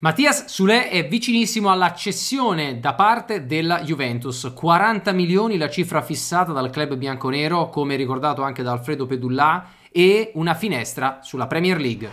Mattias Sule è vicinissimo alla cessione da parte della Juventus. 40 milioni la cifra fissata dal club bianconero, come ricordato anche da Alfredo Pedullà, e una finestra sulla Premier League.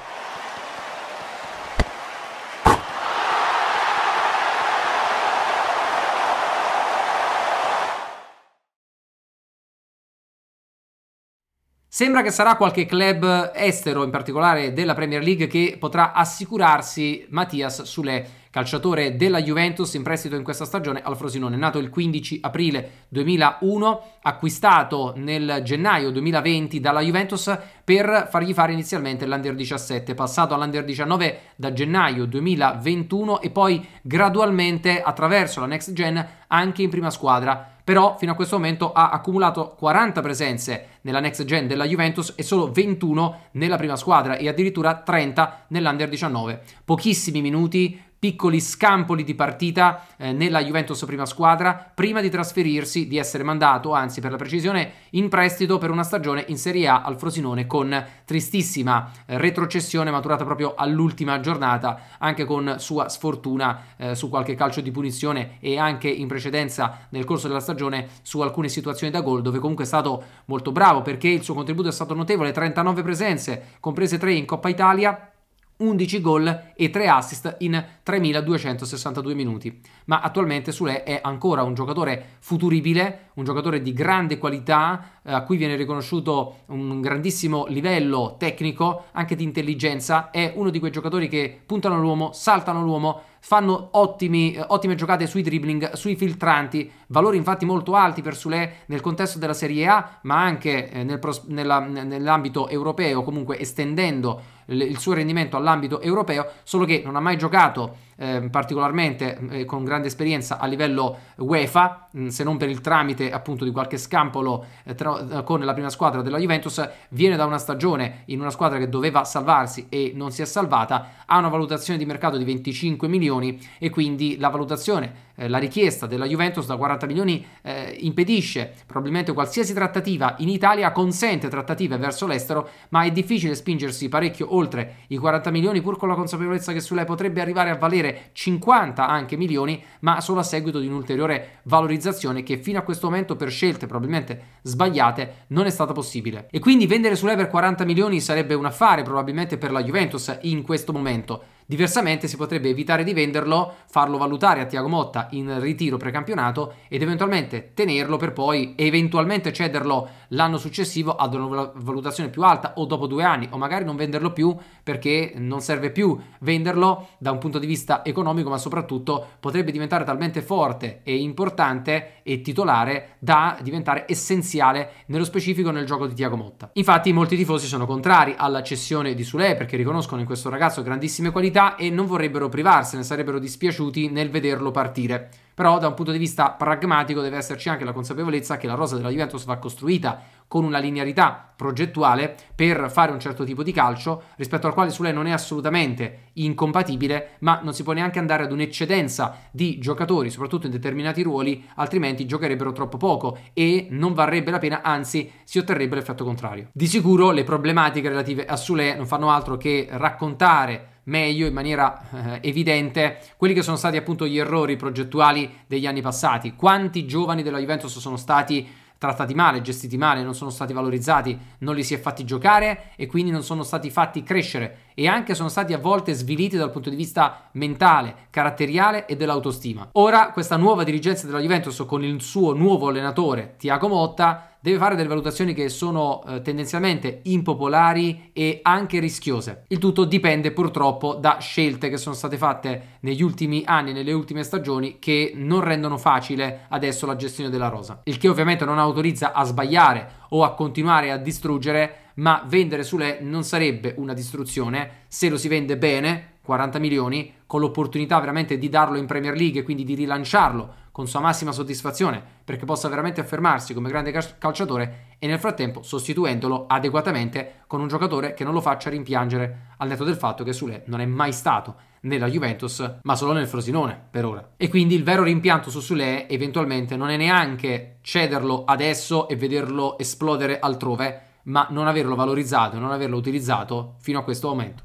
Sembra che sarà qualche club estero, in particolare della Premier League, che potrà assicurarsi Mattias Sule, calciatore della Juventus in prestito in questa stagione al Frosinone, nato il 15 aprile 2001, acquistato nel gennaio 2020 dalla Juventus per fargli fare inizialmente l'Under 17, passato all'Under 19 da gennaio 2021 e poi gradualmente attraverso la Next Gen anche in prima squadra però fino a questo momento ha accumulato 40 presenze nella next gen della Juventus e solo 21 nella prima squadra e addirittura 30 nell'under 19. Pochissimi minuti, piccoli scampoli di partita eh, nella Juventus prima squadra prima di trasferirsi, di essere mandato, anzi per la precisione, in prestito per una stagione in Serie A al Frosinone con tristissima eh, retrocessione maturata proprio all'ultima giornata, anche con sua sfortuna eh, su qualche calcio di punizione e anche in precedenza nel corso della stagione su alcune situazioni da gol dove comunque è stato molto bravo perché il suo contributo è stato notevole, 39 presenze, comprese 3 in Coppa Italia 11 gol e 3 assist in 3262 minuti. Ma attualmente Sule è ancora un giocatore futuribile, un giocatore di grande qualità, eh, a cui viene riconosciuto un grandissimo livello tecnico, anche di intelligenza. È uno di quei giocatori che puntano l'uomo, saltano l'uomo, fanno ottimi, eh, ottime giocate sui dribbling, sui filtranti, valori infatti molto alti per Sule nel contesto della Serie A, ma anche eh, nel nell'ambito europeo, comunque estendendo il suo rendimento all'ambito europeo, solo che non ha mai giocato eh, particolarmente eh, con grande esperienza a livello UEFA, mh, mm, se non per il tramite appunto di qualche scampolo eh, tra, eh, con la prima squadra della Juventus, viene da una stagione in una squadra che doveva salvarsi e non si è salvata, ha una valutazione di mercato di 25 milioni e quindi la valutazione eh, la richiesta della Juventus da 40 milioni eh, impedisce probabilmente qualsiasi trattativa in Italia, consente trattative verso l'estero, ma è difficile spingersi parecchio oltre i 40 milioni pur con la consapevolezza che su lei potrebbe arrivare a valere 50 anche milioni, ma solo a seguito di un'ulteriore valorizzazione che fino a questo momento per scelte probabilmente sbagliate non è stata possibile. E quindi vendere su lei per 40 milioni sarebbe un affare probabilmente per la Juventus in questo momento Diversamente si potrebbe evitare di venderlo, farlo valutare a Tiago Motta in ritiro precampionato ed eventualmente tenerlo per poi eventualmente cederlo l'anno successivo ad una valutazione più alta o dopo due anni o magari non venderlo più perché non serve più venderlo da un punto di vista economico ma soprattutto potrebbe diventare talmente forte e importante e titolare da diventare essenziale nello specifico nel gioco di Tiago Motta. Infatti molti tifosi sono contrari alla cessione di Sule perché riconoscono in questo ragazzo grandissime qualità e non vorrebbero privarsene, sarebbero dispiaciuti nel vederlo partire. Però da un punto di vista pragmatico deve esserci anche la consapevolezza che la rosa della Juventus va costruita con una linearità progettuale per fare un certo tipo di calcio rispetto al quale Sule non è assolutamente incompatibile, ma non si può neanche andare ad un'eccedenza di giocatori, soprattutto in determinati ruoli, altrimenti giocherebbero troppo poco e non varrebbe la pena, anzi si otterrebbe l'effetto contrario. Di sicuro le problematiche relative a Sule non fanno altro che raccontare meglio in maniera eh, evidente quelli che sono stati appunto gli errori progettuali degli anni passati. Quanti giovani della Juventus sono stati trattati male, gestiti male, non sono stati valorizzati, non li si è fatti giocare e quindi non sono stati fatti crescere e anche sono stati a volte sviliti dal punto di vista mentale, caratteriale e dell'autostima. Ora questa nuova dirigenza della Juventus con il suo nuovo allenatore Tiago Motta deve fare delle valutazioni che sono eh, tendenzialmente impopolari e anche rischiose. Il tutto dipende purtroppo da scelte che sono state fatte negli ultimi anni, nelle ultime stagioni, che non rendono facile adesso la gestione della rosa. Il che ovviamente non autorizza a sbagliare o a continuare a distruggere, ma vendere su Sule non sarebbe una distruzione se lo si vende bene 40 milioni, con l'opportunità veramente di darlo in Premier League e quindi di rilanciarlo con sua massima soddisfazione perché possa veramente affermarsi come grande calciatore e nel frattempo sostituendolo adeguatamente con un giocatore che non lo faccia rimpiangere al netto del fatto che Sule non è mai stato nella Juventus ma solo nel Frosinone per ora. E quindi il vero rimpianto su Sule eventualmente non è neanche cederlo adesso e vederlo esplodere altrove ma non averlo valorizzato e non averlo utilizzato fino a questo momento.